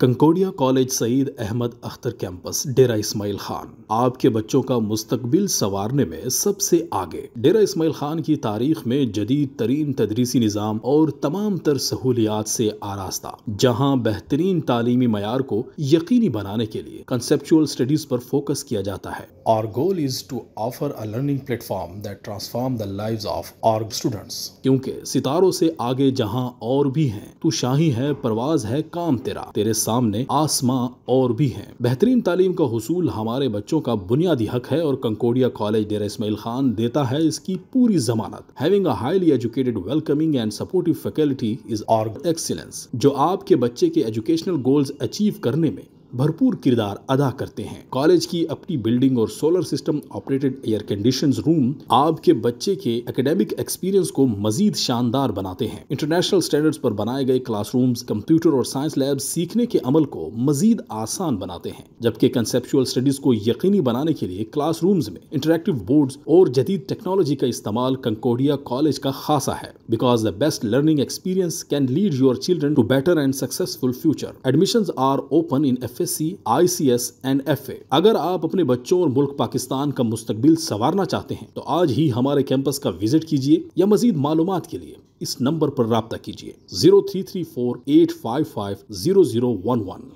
कंकोडिया college Saeed Ahmed Akhtar campus Dera Ismail Khan आपके बच्चों का मुस्तकबिल संवारने में सबसे आगे डेरा इस्माइल खान की तारीख में जदीद तरीन तदरीसी निज़ाम और तमाम तर सहूलियात से आरास्ता जहाँ बेहतरीन तालीमी मैार को यकीनी बनाने के लिए कंसेप्चुअल स्टडीज पर फोकस किया जाता है और goal is to offer a learning platform that transform the live of our students क्योंकि सितारों से आगे जहाँ और भी हैं तू शाही है परवाज है काम तेरा तेरे सामने आसमां और भी हैं बेहतरीन तालीम का हसूल हमारे बच्चों का बुनियादी हक है और कंकोडिया कॉलेज डेरा इसमाइल खान देता है इसकी पूरी जमानत having a highly educated welcoming and supportive faculty is our excellence जो आपके बच्चे के एजुकेशनल गोल्स अचीव करने में भरपूर किरदार अदा करते हैं कॉलेज की अपनी बिल्डिंग और solar system operated air condition room आपके बच्चे के एकेडमिक एक्सपीरियंस को मजीद शानदार बनाते हैं इंटरनेशनल स्टैंडर्ड्स पर बनाए गए क्लासरूम्स कंप्यूटर और साइंस लैब सीखने के अमल को मजीद आसान बनाते हैं जबकि कंसेप्चुअल स्टडीज को यकीनी बनाने के लिए क्लास में इंटरेक्टिव बोर्ड और जदीद टेक्नोलॉजी का इस्तेमाल कंकोडिया कॉलेज का खासा है because the best learning experience can lead your children to better and successful future admission are open in F FSc, ICS and FA. अगर आप अपने बच्चों और मुल्क पाकिस्तान का मुस्तबिल संवारना चाहते हैं तो आज ही हमारे कैंपस का विजिट कीजिए या मजीद मालूम के लिए इस नंबर पर रबता कीजिए zero three three four eight five five zero zero one one